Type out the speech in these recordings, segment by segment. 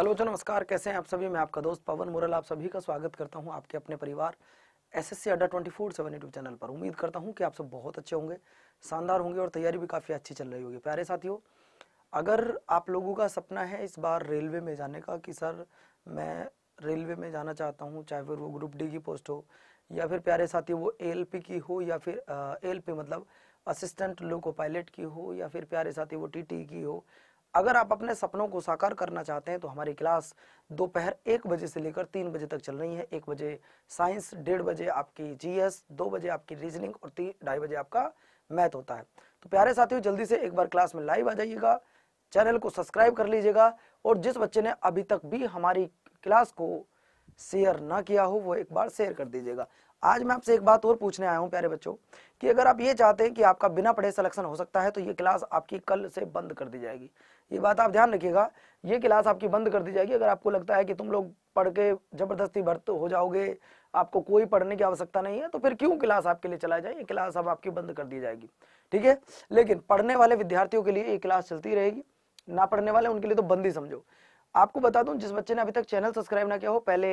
hello बच्चों नमस्कार कैसे हैं आप सभी मैं आपका दोस्त पवन मुरल आप सभी का स्वागत करता हूं आपके अपने परिवार S S C Adda twenty four seven YouTube channel पर उम्मीद करता हूं कि आप सब बहुत अच्छे होंगे शानदार होंगे और तैयारी भी काफ़ी अच्छी चल रही होगी प्यारे साथियों अगर आप लोगों का सपना है इस बार रेलवे में जाने का कि सर मैं रेलवे में जाना चाहता हूँ चाहे फिर वो ग्रुप डी की पोस्ट हो या फिर प्यारे साथी वो एल की हो या फिर एल मतलब असिस्टेंट लोको पायलट की हो या फिर प्यारे साथी वो टी की हो अगर आप अपने सपनों को साकार करना चाहते हैं तो हमारी क्लास दोपहर एक बजे से लेकर तीन बजे तक चल रही है एक बजे साइंस डेढ़ बजे आपकी जीएस दो बजे आपकी रीजनिंग और तीन ढाई बजे आपका मैथ होता है तो प्यारे साथियों जल्दी से एक बार क्लास में लाइव आ जाइएगा चैनल को सब्सक्राइब कर लीजिएगा और जिस बच्चे ने अभी तक भी हमारी क्लास को शेयर ना किया हो वो एक बार शेयर कर दीजिएगा आज मैं आपसे एक बात और पूछने आया हूँ प्यारे बच्चों कि अगर आप ये चाहते हैं कि आपका बिना पढ़े सिलेक्शन हो सकता है तो ये क्लास आपकी कल से बंद कर दी जाएगी ये बात आप ध्यान रखिएगा ये क्लास आपकी बंद कर दी जाएगी अगर आपको लगता है कि तुम लोग पढ़ के ज़बरदस्ती भर्त हो जाओगे आपको कोई पढ़ने की आवश्यकता नहीं है तो फिर क्यों क्लास आपके लिए चलाया जाए ये क्लास अब आपकी बंद कर दी जाएगी ठीक है लेकिन पढ़ने वाले विद्यार्थियों के लिए ये क्लास चलती रहेगी ना पढ़ने वाले उनके लिए तो बंद ही समझो आपको बता दूं जिस बच्चे ने अभी तक चैनल सब्सक्राइब ना किया हो पहले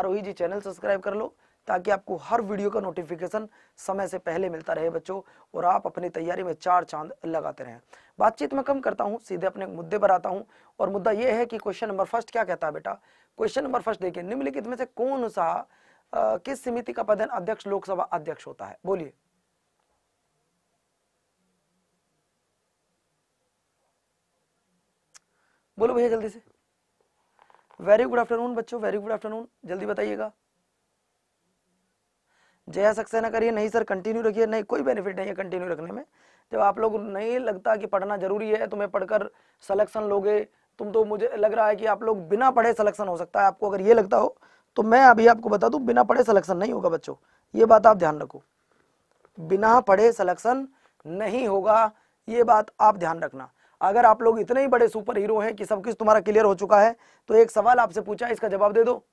आरोही जी चैनल सब्सक्राइब कर लो ताकि आपको हर वीडियो का नोटिफिकेशन समय से पहले मिलता रहे बच्चों और आप अपनी तैयारी में चार चांद लगाते रहें बातचीत में कम करता हूँ सीधे अपने मुद्दे पर आता हूँ और मुद्दा यह है कि क्वेश्चन नंबर फर्स्ट क्या कहता है बेटा क्वेश्चन नंबर फर्स्ट देखिए निम्नलिखित में से कौन सा किस समिति का पदन अध्यक्ष लोकसभा अध्यक्ष होता है बोलिए बोलो भैया जल्दी से वेरी गुड आफ्टरनून बच्चों वेरी गुड आफ्टरनून जल्दी बताइएगा जया सक्सेना करिए नहीं सर कंटिन्यू रखिए नहीं कोई बेनिफिट नहीं है कंटिन्यू रखने में जब आप लोग नहीं लगता कि पढ़ना जरूरी है तुम्हें तो पढ़कर सलेक्शन लोगे तुम तो मुझे लग रहा है कि आप लोग बिना पढ़े सलेक्शन हो सकता है आपको अगर ये लगता हो तो मैं अभी आपको बता दूं बिना पढ़े सलेक्शन नहीं होगा बच्चों ये बात आप ध्यान रखो बिना पढ़े सलेक्शन नहीं होगा ये बात आप ध्यान रखना अगर आप लोग इतने ही बड़े सुपर हीरो हैं कि सब कुछ तुम्हारा क्लियर हो चुका है तो एक सवाल आपसे पूछा इसका जवाब दे दो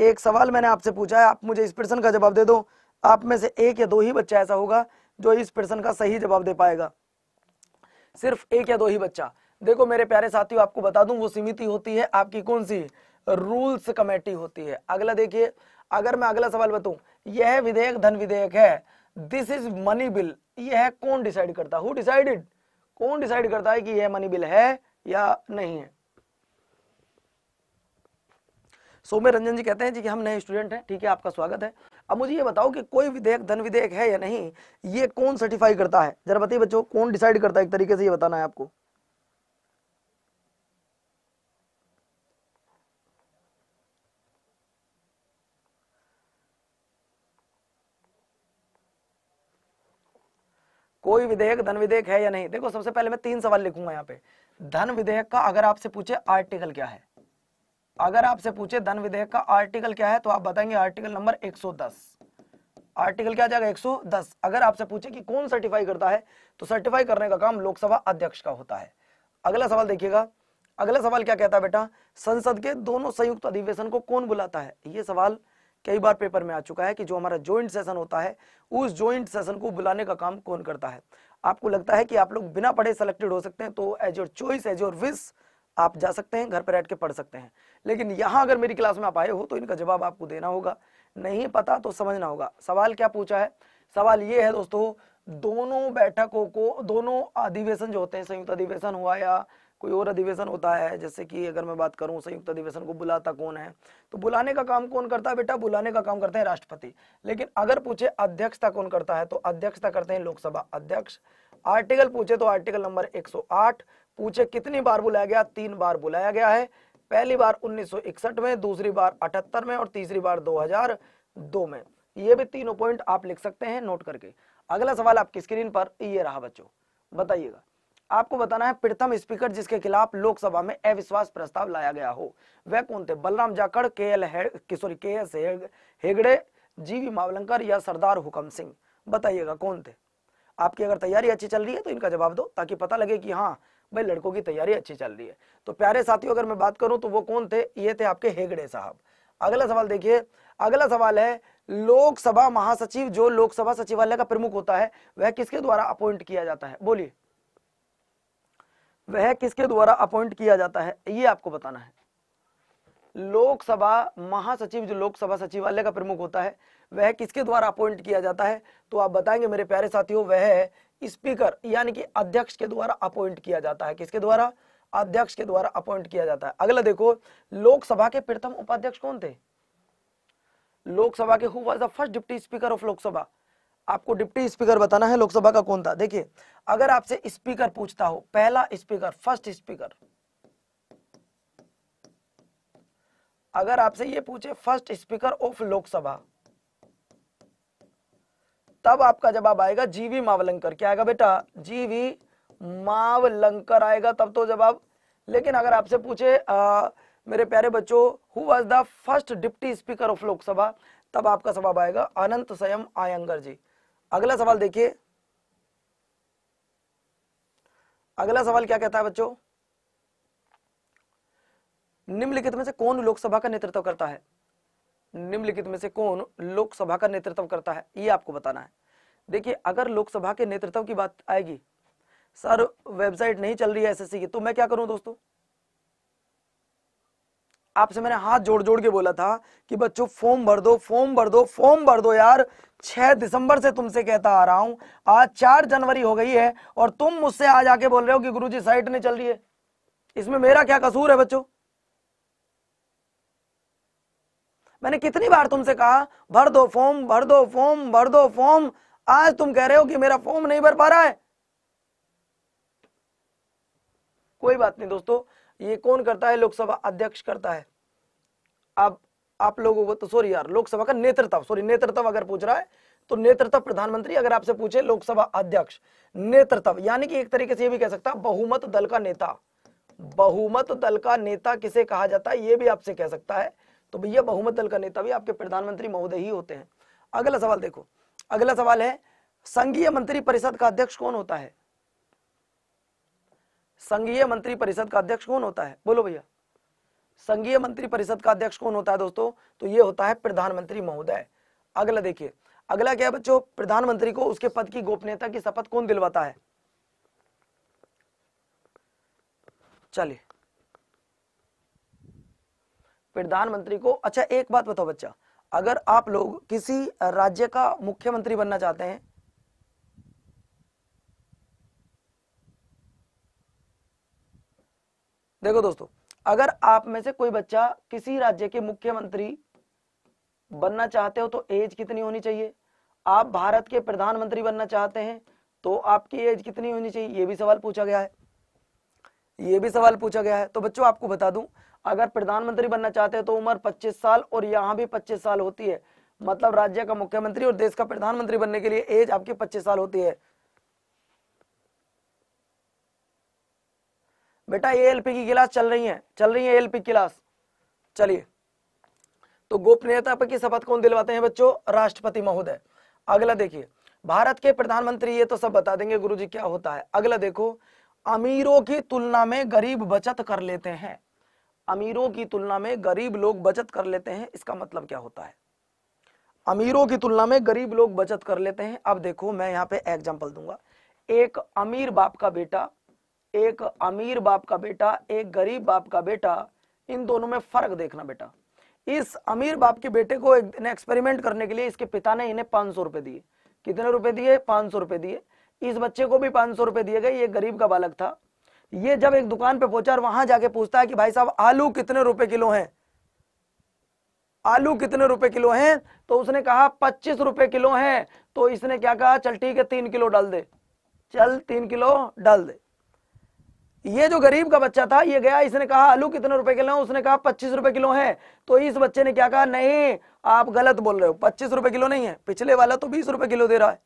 एक सवाल मैंने आपसे पूछा है आप मुझे इस प्रश्न का जवाब दे दो आप में से एक या दो ही बच्चा ऐसा होगा जो इस प्रश्न का सही जवाब दे पाएगा सिर्फ एक या दो ही बच्चा देखो मेरे प्यारे साथियों आपको बता दूं वो समिति होती है आपकी कौन सी रूल्स कमेटी होती है अगला देखिए अगर मैं अगला सवाल बताऊं यह विधेयक धन विधेयक है दिस इज मनी बिल यह कौन डिसाइड करता हु डिसाइडेड कौन डिसाइड करता है कि यह मनी बिल है या नहीं है सौम्य रंजन जी कहते हैं जी कि हम नए स्टूडेंट हैं ठीक है आपका स्वागत है अब मुझे ये बताओ कि कोई विधेयक धन विधेयक है या नहीं ये कौन सर्टिफाई करता है जरा बताइए बच्चों कौन डिसाइड करता है एक तरीके से ये बताना है आपको कोई विधेयक धन विधेयक है या नहीं देखो सबसे पहले मैं तीन सवाल लिखूंगा यहाँ पे धन विधेयक का अगर आपसे पूछे आर्टिकल क्या है अगर आपसे पूछे धन विधेयक का आर्टिकल क्या है तो आप बताएंगे आर्टिकल नंबर 110 आर्टिकल क्या जाएगा 110 अगर आपसे पूछे कि कौन सर्टिफाई करता है तो सर्टिफाई करने का काम लोकसभा अध्यक्ष का होता है अगला सवाल देखिएगा अगला सवाल क्या कहता है बेटा संसद के दोनों संयुक्त अधिवेशन को कौन बुलाता है यह सवाल कई बार पेपर में आ चुका है कि जो हमारा ज्वाइंट सेशन होता है उस ज्वाइंट सेशन को बुलाने का काम कौन करता है आपको लगता है कि आप लोग बिना पढ़े सेलेक्टेड हो सकते हैं तो as your choice as your wish आप जा सकते हैं घर पर बैठ के पढ़ सकते हैं लेकिन यहाँ अगर मेरी क्लास में आप आए हो तो इनका जवाब आपको देना होगा नहीं पता तो समझना होगा सवाल क्या पूछा है सवाल ये है दोस्तों दोनों बैठकों को दोनों अधिवेशन जो होते हैं संयुक्त अधिवेशन हुआ या कोई और अधिवेशन होता है जैसे कि अगर मैं बात करूं संयुक्त अधिवेशन को बुलाता कौन है तो बुलाने का काम कौन करता है बेटा बुलाने का काम करते हैं राष्ट्रपति लेकिन अगर पूछे अध्यक्षता कौन करता है तो अध्यक्षता करते हैं लोकसभा अध्यक्ष आर्टिकल पूछे तो आर्टिकल नंबर 108 पूछे कितनी बार बुलाया गया तीन बार बुलाया गया है पहली बार 1961 में दूसरी बार अठहत्तर में और तीसरी बार 2002 में ये भी तीनों पॉइंट आप लिख सकते हैं नोट करके अगला सवाल आपकी स्क्रीन पर ये रहा बच्चों बताइएगा आपको बताना है प्रथम स्पीकर जिसके खिलाफ लोकसभा में अविश्वास प्रस्ताव लाया गया हो वह कौन थे बलराम जाखड़ के एल किशोरी के एस हेगड़े जीवी मावलंकर या सरदार हुकम सिंह बताइएगा कौन थे आपकी अगर तैयारी अच्छी चल रही है तो इनका जवाब दो ताकि पता लगे कि हाँ भाई लड़कों की तैयारी अच्छी चल रही है तो प्यारे साथियों अगर मैं बात करूं तो वो कौन थे ये थे आपके हेगड़े साहब अगला सवाल देखिए अगला सवाल है लोकसभा महासचिव जो लोकसभा सचिवालय का प्रमुख होता है वह किसके द्वारा अपॉइंट किया जाता है बोलिए वह किसके द्वारा अपॉइंट किया जाता है ये आपको बताना है लोकसभा महासचिव जो लोकसभा सचिवालय का प्रमुख होता है वह किसके द्वारा अपॉइंट किया जाता है तो आप बताएंगे मेरे प्यारे साथियों वह स्पीकर यानी कि अध्यक्ष के द्वारा अपॉइंट किया जाता है किसके द्वारा अध्यक्ष के द्वारा अपॉइंट किया जाता है अगला देखो लोकसभा के प्रथम उपाध्यक्ष कौन थे लोकसभा के who was the first deputy speaker of Lok Sabha आपको डिप्टी स्पीकर बताना है लोकसभा का कौन था देखिए अगर आपसे स्पीकर पूछता हो पहला स्पीकर फर्स्ट स्पीकर अगर आपसे ये पूछे फर्स्ट स्पीकर ऑफ लोकसभा तब आपका जवाब आएगा जीवी मावलंकर क्या आएगा बेटा जीवी मावलंकर आएगा तब तो जवाब लेकिन अगर आपसे पूछे आ, मेरे प्यारे बच्चों who was the first deputy speaker of Lok Sabha तब आपका जवाब आएगा अनंत स्वयं आयंगर जी अगला सवाल देखिए अगला सवाल क्या कहता है बच्चों निम्नलिखित में से कौन लोकसभा का नेतृत्व करता है निम्नलिखित में से कौन लोकसभा का नेतृत्व करता है ये आपको बताना है देखिए अगर लोकसभा के नेतृत्व की बात आएगी सर वेबसाइट नहीं चल रही है एसएससी की तो मैं क्या करूं दोस्तों आपसे मैंने हाथ जोड़ जोड़ के बोला था कि बच्चों फॉर्म भर दो फॉर्म भर दो फॉर्म भर दो यार 6 दिसंबर से तुमसे कहता आ रहा हूं आज 4 जनवरी हो गई है और तुम मुझसे आज आके बोल रहे हो कि गुरुजी साइट नहीं चल रही है इसमें मेरा क्या कसूर है बच्चों मैंने कितनी बार तुमसे कहा भर दो फॉर्म भर दो फॉर्म भर दो फॉर्म आज तुम कह रहे हो कि मेरा फॉर्म नहीं भर पा रहा है कोई बात नहीं दोस्तों ये कौन करता है लोकसभा अध्यक्ष करता है अब आप लोगों को तो सॉरी यार लोकसभा का नेतृत्व सॉरी नेतृत्व अगर पूछ रहा है तो नेतृत्व प्रधानमंत्री अगर आपसे पूछे लोकसभा अध्यक्ष नेतृत्व यानी कि एक तरीके से ये भी कह सकता बहुमत दल का नेता बहुमत दल का नेता किसे कहा जाता है ये भी आपसे कह सकता है तो भैया बहुमत दल का नेता भी आपके प्रधानमंत्री महोदय ही होते हैं अगला सवाल देखो अगला सवाल है संघीय मंत्री परिषद का अध्यक्ष कौन होता है संघीय मंत्री परिषद का अध्यक्ष कौन होता है बोलो भैया संघीय मंत्री परिषद का अध्यक्ष कौन होता है दोस्तों तो ये होता है प्रधानमंत्री महोदय अगला देखिए अगला क्या है बच्चों प्रधानमंत्री को उसके पद की गोपनीयता की शपथ कौन दिलवाता है चलिए प्रधानमंत्री को अच्छा एक बात बताओ बच्चा अगर आप लोग किसी राज्य का मुख्यमंत्री बनना चाहते हैं देखो दोस्तों अगर आप में से कोई बच्चा किसी राज्य के मुख्यमंत्री बनना चाहते हो तो एज कितनी होनी चाहिए आप भारत के प्रधानमंत्री बनना चाहते हैं तो आपकी एज कितनी होनी चाहिए यह भी सवाल पूछा गया है ये भी सवाल पूछा गया है तो बच्चों आपको बता दूं अगर प्रधानमंत्री बनना चाहते हैं तो उम्र 25 साल और यहाँ भी 25 साल होती है मतलब राज्य का मुख्यमंत्री और देश का प्रधानमंत्री बनने के लिए एज आपकी 25 साल होती है बेटा ये एलपी की क्लास चल रही है चल रही है एलपी क्लास चलिए तो गोपनीयता पर की शपथ कौन दिलवाते हैं बच्चों राष्ट्रपति महोदय अगला देखिए भारत के प्रधानमंत्री ये तो सब बता देंगे गुरुजी क्या होता है अगला देखो अमीरों की तुलना में गरीब बचत कर लेते हैं अमीरों की तुलना में गरीब लोग बचत कर लेते हैं इसका मतलब क्या होता है अमीरों की तुलना में गरीब लोग बचत कर लेते हैं अब देखो मैं यहाँ पे एग्जाम्पल दूंगा एक अमीर बाप का बेटा एक अमीर बाप का बेटा एक गरीब बाप का बेटा इन दोनों में फर्क देखना बेटा इस अमीर बाप के बेटे को एक दिन एक्सपेरिमेंट करने के लिए इसके पिता ने इन्हें पांच सौ रुपये दिए कितने रुपए दिए पांच सौ रुपये दिए इस बच्चे को भी पांच सौ रुपये दिए गए ये गरीब का बालक था ये जब एक दुकान पे पहुंचा और वहां जाके पूछता है कि भाई साहब आलू कितने रुपए किलो हैं आलू कितने रुपए किलो हैं तो उसने कहा पच्चीस रुपए किलो हैं तो इसने क्या कहा चल ठीक है तीन किलो डाल दे चल तीन किलो डाल दे ये जो गरीब का बच्चा था ये गया इसने कहा आलू कितने रुपए किलो है उसने कहा पच्चीस रुपए किलो है तो इस बच्चे ने क्या कहा नहीं आप गलत बोल रहे हो पच्चीस रुपए किलो नहीं है पिछले वाला तो बीस रुपए किलो दे रहा है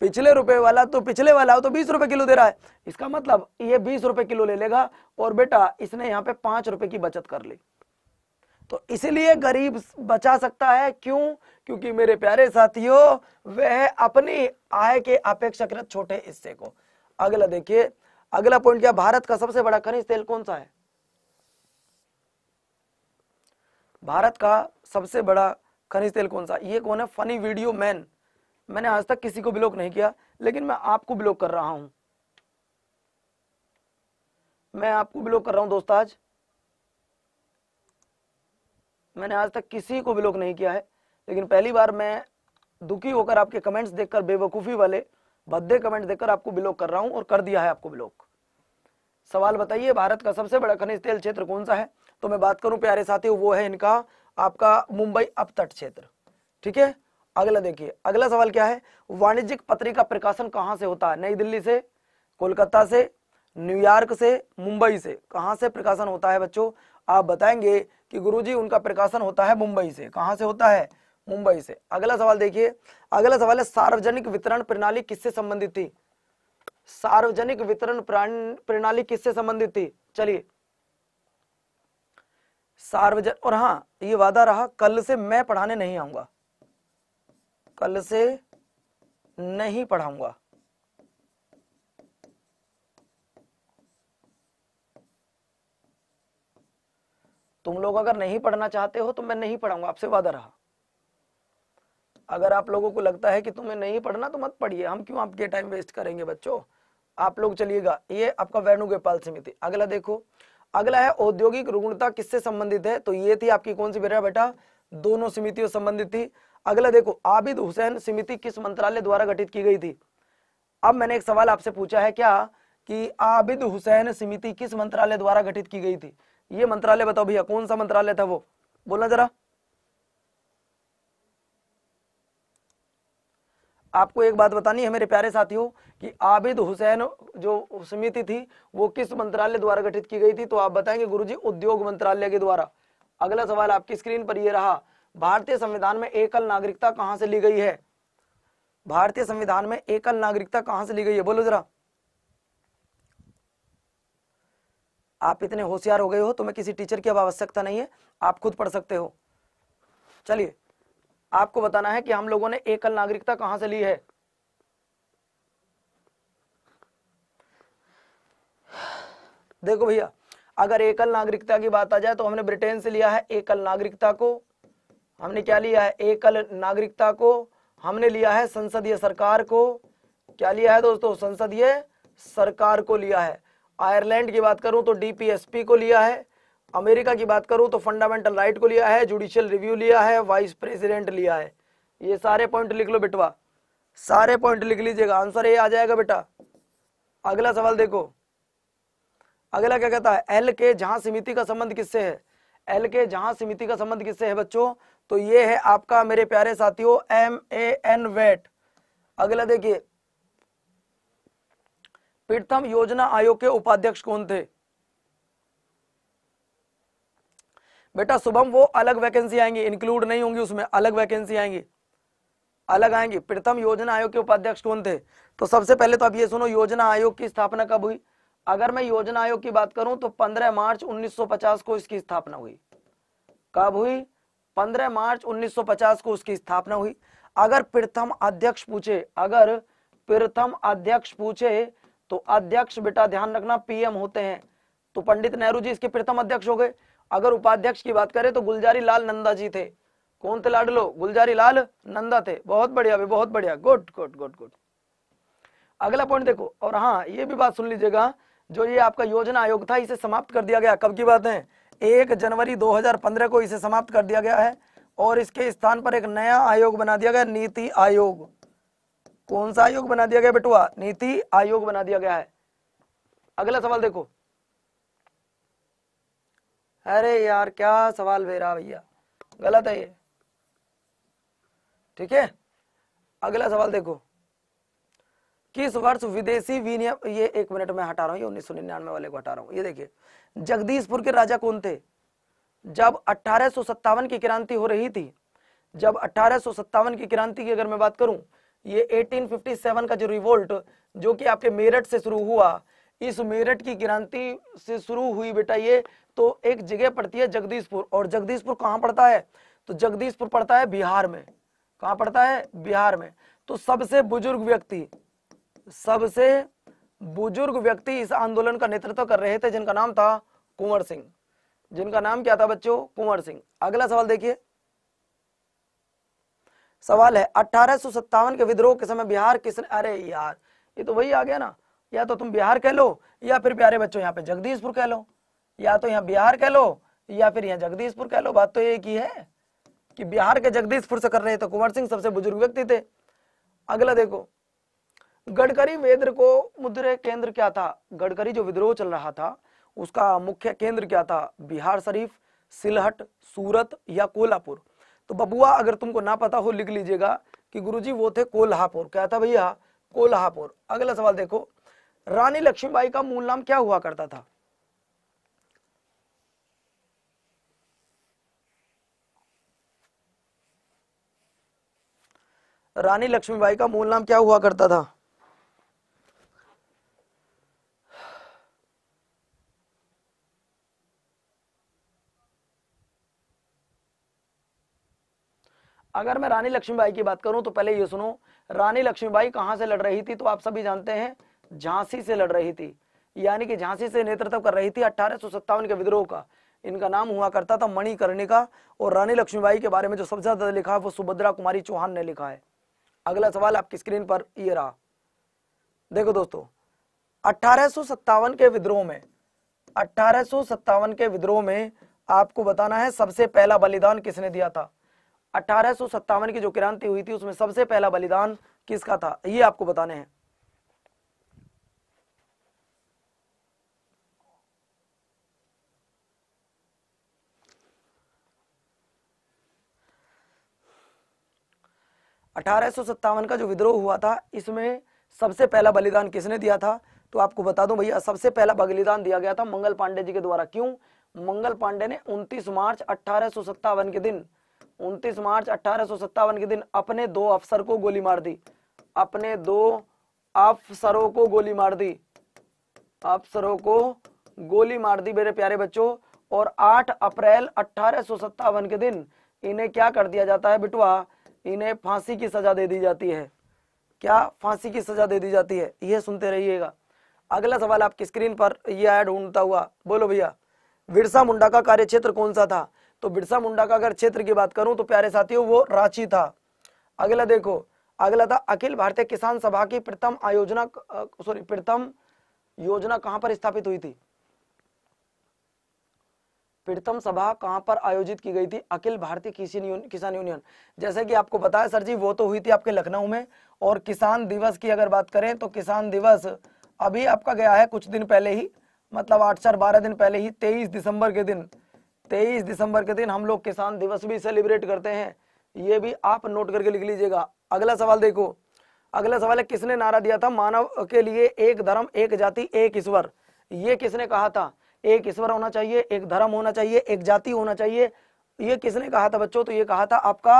पिछले रुपए वाला तो पिछले वाला हो तो बीस रुपए किलो दे रहा है इसका मतलब ये बीस रुपए किलो ले लेगा और बेटा इसने यहाँ पे पांच रुपए की बचत कर ली तो इसलिए गरीब बचा सकता है क्यों क्योंकि मेरे प्यारे साथियों वह अपनी आय के अपेक्षाकृत छोटे हिस्से को अगला देखिए अगला पॉइंट क्या भारत का सबसे बड़ा खनिज तेल कौन सा है भारत का सबसे बड़ा खनिज तेल कौन सा ये कौन है फनी वीडियो मैन मैंने आज तक किसी को ब्लॉक नहीं किया लेकिन मैं आपको ब्लॉक कर रहा हूं मैं आपको ब्लॉक कर रहा हूं दोस्त आज मैंने आज तक किसी को ब्लॉक नहीं किया है लेकिन पहली बार मैं दुखी होकर आपके कमेंट्स देखकर बेवकूफ़ी वाले भद्दे कमेंट देखकर आपको ब्लॉक कर रहा हूं और कर दिया है आपको ब्लॉक सवाल बताइए भारत का सबसे बड़ा खनिज तेल क्षेत्र कौन सा है तो मैं बात करूं प्यारे साथी वो है इनका आपका मुंबई अपतट क्षेत्र ठीक है अगला देखिए अगला सवाल क्या है वाणिज्यिक पत्रिका प्रकाशन कहां से होता है नई दिल्ली से कोलकाता से न्यूयॉर्क से मुंबई से कहां से प्रकाशन होता है बच्चों आप बताएंगे कि गुरुजी उनका प्रकाशन होता है मुंबई से कहां से होता है मुंबई से अगला सवाल देखिए अगला सवाल है सार्वजनिक वितरण प्रणाली किससे संबंधित थी सार्वजनिक वितरण प्रणाली किससे संबंधित थी चलिए सार्वजनिक और हाँ ये वादा रहा कल से मैं पढ़ाने नहीं आऊंगा कल से नहीं पढ़ाऊंगा तुम लोग अगर नहीं पढ़ना चाहते हो तो मैं नहीं पढ़ाऊंगा आपसे वादा रहा अगर आप लोगों को लगता है कि तुम्हें नहीं पढ़ना तो मत पढ़िए हम क्यों आपके टाइम वेस्ट करेंगे बच्चों आप लोग चलिएगा ये आपका वेणुगोपाल समिति अगला देखो अगला है औद्योगिक रुग्णता किससे संबंधित है तो ये थी आपकी कौन सी बेटा बेटा दोनों समितियों संबंधित थी अगला देखो आबिद हुसैन समिति किस मंत्रालय द्वारा गठित की गई थी अब मैंने एक सवाल आपसे पूछा है क्या कि आबिद हुसैन समिति किस मंत्रालय द्वारा गठित की गई थी ये मंत्रालय बताओ भैया कौन सा मंत्रालय था वो बोलना जरा आपको एक बात बतानी है मेरे प्यारे साथियों कि आबिद हुसैन जो समिति थी वो किस मंत्रालय द्वारा गठित की गई थी तो आप बताएंगे गुरुजी उद्योग मंत्रालय के द्वारा अगला सवाल आपकी स्क्रीन पर ये रहा भारतीय संविधान में एकल नागरिकता कहां से ली गई है भारतीय संविधान में एकल नागरिकता कहां से ली गई है बोलो जरा आप इतने होशियार हो गए हो तो मैं किसी टीचर की अब आवश्यकता नहीं है आप खुद पढ़ सकते हो चलिए आपको बताना है कि हम लोगों ने एकल नागरिकता कहां से ली है देखो भैया अगर एकल नागरिकता की बात आ जाए तो हमने ब्रिटेन से लिया है एकल नागरिकता को हमने क्या लिया है एकल नागरिकता को हमने लिया है संसदीय सरकार को क्या लिया है दोस्तों संसदीय सरकार को लिया है आयरलैंड की बात करूं तो डीपीएसपी को लिया है अमेरिका की बात करूं तो फंडामेंटल राइट को लिया है जुडिशियल रिव्यू लिया है वाइस प्रेसिडेंट लिया है ये सारे पॉइंट लिख लो बेटवा सारे पॉइंट लिख लीजिएगा आंसर ये आ जाएगा बेटा अगला सवाल देखो अगला क्या कहता है एल के जहां समिति का संबंध किससे है एल के जहां समिति का संबंध किससे है बच्चों तो ये है आपका मेरे प्यारे साथियों एम ए एन वेट अगला देखिए प्रथम योजना आयोग के उपाध्यक्ष कौन थे बेटा शुभम वो अलग वैकेंसी आएंगी इंक्लूड नहीं होंगी उसमें अलग वैकेंसी आएंगी अलग आएंगी प्रथम योजना आयोग के उपाध्यक्ष कौन थे तो सबसे पहले तो आप ये सुनो योजना आयोग की स्थापना कब हुई अगर मैं योजना आयोग की बात करूं तो 15 मार्च 1950 को इसकी स्थापना हुई कब हुई 15 मार्च 1950 को उसकी स्थापना हुई अगर प्रथम अध्यक्ष पूछे अगर प्रथम अध्यक्ष पूछे तो अध्यक्ष बेटा ध्यान रखना पीएम होते हैं तो पंडित नेहरू जी इसके प्रथम अध्यक्ष हो गए अगर उपाध्यक्ष की बात करें तो गुलजारी लाल नंदा जी थे कौन थे लाडलो गुलजारी लाल नंदा थे बहुत बढ़िया भाई बहुत बढ़िया गुड गुड गुड गुड अगला पॉइंट देखो और हाँ ये भी बात सुन लीजिएगा जो ये आपका योजना आयोग था इसे समाप्त कर दिया गया कब की बात है एक जनवरी 2015 को इसे समाप्त कर दिया गया है और इसके स्थान पर एक नया आयोग बना दिया गया नीति आयोग कौन सा आयोग बना दिया गया बेटुआ नीति आयोग बना दिया गया है अगला सवाल देखो अरे यार क्या सवाल भेरा भैया गलत है ये ठीक है अगला सवाल देखो किस वर्ष विदेशी विनियम ये एक मिनट में हटा रहा हूँ ये उन्नीस वाले को हटा रहा हूँ ये देखिए जगदीशपुर के राजा कौन थे जब अठारह की क्रांति हो रही थी जब अठारह की क्रांति की अगर मैं बात करूं ये 1857 का जो रिवोल्ट जो कि आपके मेरठ से शुरू हुआ इस मेरठ की क्रांति से शुरू हुई बेटा ये तो एक जगह पड़ती है जगदीशपुर और जगदीशपुर कहाँ पड़ता है तो जगदीशपुर पड़ता है बिहार में कहा पड़ता है बिहार में तो सबसे बुजुर्ग व्यक्ति सबसे बुजुर्ग व्यक्ति इस आंदोलन का नेतृत्व कर रहे थे जिनका नाम था कुंवर सिंह जिनका नाम क्या था बच्चों कुंवर सिंह अगला सवाल देखिए सवाल है अठारह के विद्रोह के समय बिहार किसने अरे यार ये तो वही आ गया ना या तो तुम बिहार कह लो या फिर प्यारे बच्चों यहाँ पे जगदीशपुर कह लो या तो यहाँ बिहार कह लो या फिर यहाँ जगदीशपुर कह लो बात तो एक ही है कि बिहार के जगदीशपुर से कर रहे थे कुंवर सिंह सबसे बुजुर्ग व्यक्ति थे अगला देखो गडकरी वेद्र को मुद्रे केंद्र क्या था गडकरी जो विद्रोह चल रहा था उसका मुख्य केंद्र क्या था बिहार शरीफ सिलहट सूरत या कोल्हापुर तो बबुआ अगर तुमको ना पता हो लिख लीजिएगा कि गुरुजी वो थे कोल्हापुर क्या था भैया कोल्हापुर अगला सवाल देखो रानी लक्ष्मीबाई का मूल नाम क्या हुआ करता था रानी लक्ष्मीबाई का मूल नाम क्या हुआ करता था अगर मैं रानी लक्ष्मीबाई की बात करूं तो पहले ये सुनो रानी लक्ष्मीबाई कहां से लड़ रही थी तो आप सभी जानते हैं झांसी से लड़ रही थी यानी कि झांसी से नेतृत्व कर रही थी अठारह के विद्रोह का इनका नाम हुआ करता था मणिकर्णिका और रानी लक्ष्मीबाई के बारे में जो सबसे ज्यादा लिखा है वो सुभद्रा कुमारी चौहान ने लिखा है अगला सवाल आपकी स्क्रीन पर ये रहा देखो दोस्तों अठारह के विद्रोह में अठारह के विद्रोह में आपको बताना है सबसे पहला बलिदान किसने दिया था अठारह की जो क्रांति हुई थी उसमें सबसे पहला बलिदान किसका था ये आपको बताने हैं अठारह का जो विद्रोह हुआ था इसमें सबसे पहला बलिदान किसने दिया था तो आपको बता दूं भैया सबसे पहला बलिदान दिया गया था मंगल पांडे जी के द्वारा क्यों मंगल पांडे ने 29 मार्च अठारह के दिन 29 मार्च अठारह के दिन अपने दो अफसर को गोली मार दी अपने दो अफसरों को गोली मार दी अफसरों को गोली मार दी मेरे प्यारे बच्चों और 8 अप्रैल अठारह के दिन इन्हें क्या कर दिया जाता है बिटवा इन्हें फांसी की सजा दे दी जाती है क्या फांसी की सजा दे दी जाती है यह सुनते रहिएगा अगला सवाल आपकी स्क्रीन पर यह ऐड ढूंढता हुआ बोलो भैया विरसा मुंडा का कार्य क्षेत्र कौन सा था तो बिरसा मुंडा का अगर क्षेत्र की बात करूं तो प्यारे साथियों वो रांची था अगला देखो अगला था अखिल भारतीय किसान सभा की प्रथम आयोजना सॉरी प्रथम योजना कहां पर स्थापित हुई थी प्रथम सभा कहां पर आयोजित की गई थी अखिल भारतीय किसान यूनियन जैसे कि आपको बताया सर जी वो तो हुई थी आपके लखनऊ में और किसान दिवस की अगर बात करें तो किसान दिवस अभी आपका गया है कुछ दिन पहले ही मतलब आठ चार बारह दिन पहले ही तेईस दिसंबर के दिन तेईस दिसंबर के दिन हम लोग किसान दिवस भी सेलिब्रेट करते हैं ये भी आप नोट करके लिख लीजिएगा अगला सवाल देखो अगला सवाल है किसने नारा दिया था मानव के लिए एक धर्म एक जाति एक ईश्वर ये किसने कहा था एक ईश्वर होना चाहिए एक धर्म होना चाहिए एक जाति होना चाहिए ये किसने कहा था बच्चों तो ये कहा था आपका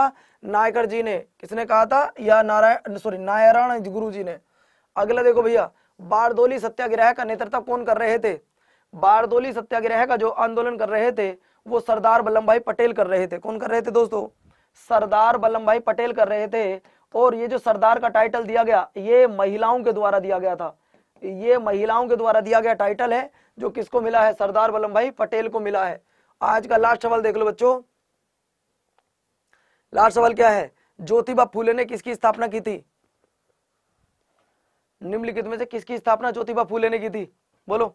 नायकर जी ने किसने कहा था या नारायण सॉरी नारायण गुरु जी ने अगला देखो भैया बारदोली सत्याग्रह का नेतृत्व कौन कर रहे थे बारदोली सत्याग्रह का जो आंदोलन कर रहे थे वो सरदार वल्लभ भाई पटेल कर रहे थे कौन कर रहे थे दोस्तों सरदार वल्लभ भाई पटेल कर रहे थे और ये जो सरदार का टाइटल दिया गया ये महिलाओं के द्वारा दिया गया था ये महिलाओं के द्वारा दिया गया टाइटल है जो किसको मिला है सरदार वल्लभ भाई पटेल को मिला है आज का लास्ट सवाल देख लो बच्चों लास्ट सवाल क्या है ज्योतिबा फूले ने किसकी स्थापना की थी निम्नलिखित में से किसकी स्थापना ज्योतिबा फूले ने की थी बोलो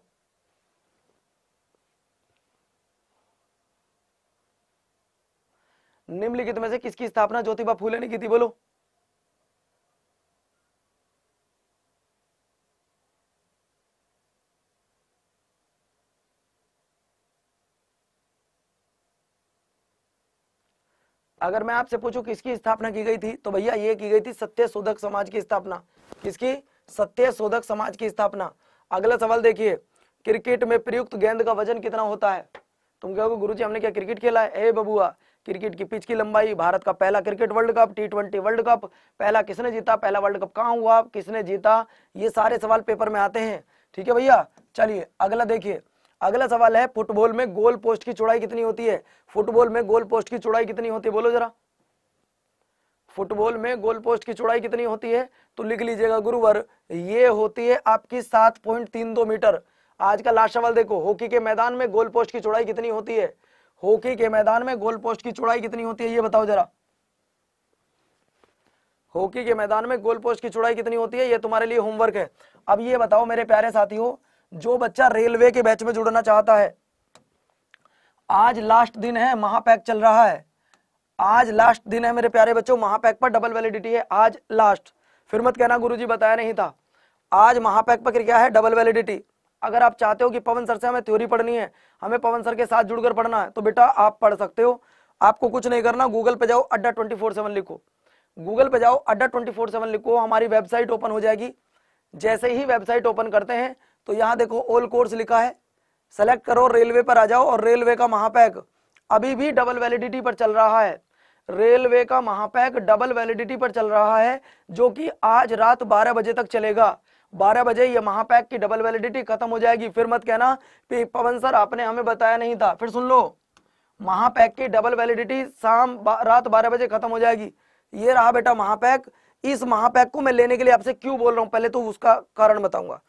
निम्नलिखित में से किसकी स्थापना ज्योतिबा फूले ने की थी बोलो अगर मैं आपसे पूछूं किसकी स्थापना की गई थी तो भैया ये की गई थी सत्य शोधक समाज की स्थापना किसकी सत्य शोधक समाज की स्थापना अगला सवाल देखिए क्रिकेट में प्रयुक्त गेंद का वजन कितना होता है तुम कहोगे गुरुजी हमने क्या क्रिकेट खेला है ए बबुआ क्रिकेट की पिच की लंबाई भारत का पहला cricket world cup T twenty world cup पहला किसने जीता पहला वर्ल्ड कप कहाँ हुआ किसने जीता ये सारे सवाल पेपर में आते हैं ठीक है भैया चलिए अगला देखिए अगला सवाल है फुटबॉल में गोल पोस्ट की चौड़ाई कितनी होती है फुटबॉल में गोल पोस्ट की चौड़ाई कितनी होती है बोलो जरा फुटबॉल में गोल पोस्ट की चौड़ाई कितनी होती है तो लिख लीजिएगा गुरुवर ये होती है आपकी सात पॉइंट तीन दो मीटर आज का लास्ट सवाल देखो हॉकी के मैदान में गोल पोस्ट की चौड़ाई कितनी होती है हॉकी के मैदान में गोल पोस्ट की चौड़ाई कितनी होती है ये बताओ जरा हॉकी के मैदान में गोल पोस्ट की चौड़ाई कितनी होती है ये तुम्हारे लिए होमवर्क है अब ये बताओ मेरे प्यारे साथियों जो बच्चा रेलवे के बैच में जुड़ना चाहता है आज लास्ट दिन है महापैक चल रहा है आज लास्ट दिन है मेरे प्यारे बच्चों महापैक पर डबल वैलिडिटी है आज लास्ट फिर मत कहना गुरुजी बताया नहीं था आज महापैक पर क्या है डबल वैलिडिटी अगर आप चाहते हो कि पवन सर से हमें थ्योरी पढ़नी है हमें पवन सर के साथ जुड़कर पढ़ना है तो बेटा आप पढ़ सकते हो आपको कुछ नहीं करना गूगल पे जाओ अड्डा ट्वेंटी फोर सेवन लिखो गूगल पे जाओ अड्डा ट्वेंटी फोर सेवन लिखो हमारी वेबसाइट ओपन हो जाएगी जैसे ही वेबसाइट ओपन करते हैं तो यहाँ देखो ऑल कोर्स लिखा है सेलेक्ट करो रेलवे पर आ जाओ और रेलवे का महापैक अभी भी डबल वैलिडिटी पर चल रहा है रेलवे का महापैक डबल वैलिडिटी पर चल रहा है जो कि आज रात बारह बजे तक चलेगा बारह बजे ये महापैक की डबल वैलिडिटी खत्म हो जाएगी फिर मत कहना कि पवन सर आपने हमें बताया नहीं था फिर सुन लो महापैक की डबल वैलिडिटी शाम रात बारह बजे खत्म हो जाएगी ये रहा बेटा महापैक इस महापैक को मैं लेने के लिए आपसे क्यों बोल रहा हूँ पहले तो उसका कारण बताऊंगा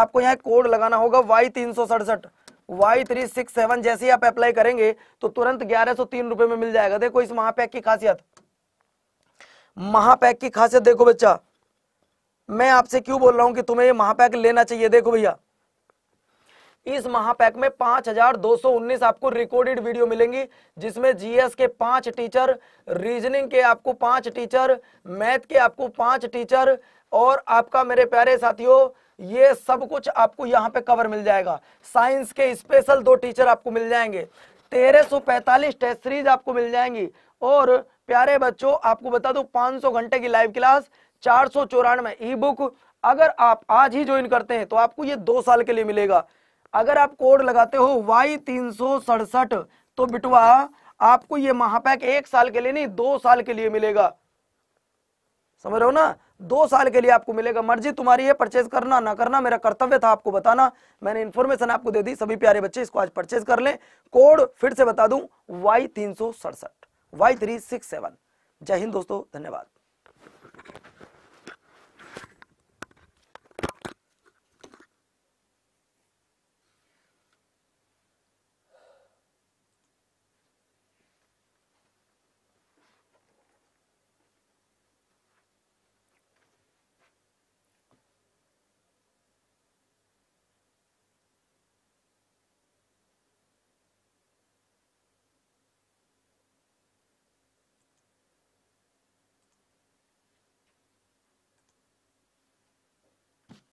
आपको यहाँ कोड लगाना होगा वाई तीन सौ सड़सठ वाई थ्री सिक्स सेवन जैसे ही आप अप्लाई करेंगे तो तुरंत ग्यारह सौ तीन रुपए में मिल जाएगा देखो इस महापैक की खासियत महापैक की खासियत देखो बच्चा मैं आपसे क्यों बोल रहा हूं कि तुम्हें ये महापैक लेना चाहिए देखो भैया इस महापैक में 5219 आपको रिकॉर्डेड वीडियो मिलेंगी जिसमें जीएस के पांच टीचर रीजनिंग के आपको पांच टीचर मैथ के आपको पांच टीचर और आपका मेरे प्यारे साथियों ये सब कुछ आपको यहाँ पे कवर मिल जाएगा साइंस के स्पेशल दो टीचर आपको मिल जाएंगे तेरह सौ पैंतालीस टेस्ट सीरीज आपको मिल जाएंगी और प्यारे बच्चों आपको बता पांच 500 घंटे की लाइव क्लास चार सौ चौरानवे ई बुक अगर आप आज ही ज्वाइन करते हैं तो आपको ये दो साल के लिए मिलेगा अगर आप कोड लगाते हो वाई तीन सौ सड़सठ तो बिटवा आपको ये महापैक एक साल के लिए नहीं दो साल के लिए मिलेगा समझ रहे हो ना दो साल के लिए आपको मिलेगा मर्जी तुम्हारी है परचेज करना ना करना मेरा कर्तव्य था आपको बताना मैंने इन्फॉर्मेशन आपको दे दी सभी प्यारे बच्चे इसको आज परचेज कर लें कोड फिर से बता दूं वाई तीन सौ सड़सठ वाई थ्री सिक्स सेवन जय हिंद दोस्तों धन्यवाद